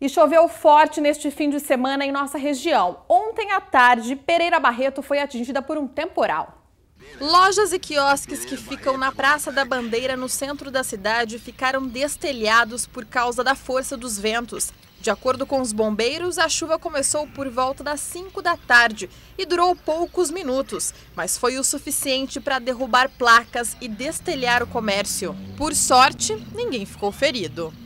E choveu forte neste fim de semana em nossa região. Ontem à tarde, Pereira Barreto foi atingida por um temporal. Lojas e quiosques que ficam na Praça da Bandeira, no centro da cidade, ficaram destelhados por causa da força dos ventos. De acordo com os bombeiros, a chuva começou por volta das 5 da tarde e durou poucos minutos, mas foi o suficiente para derrubar placas e destelhar o comércio. Por sorte, ninguém ficou ferido.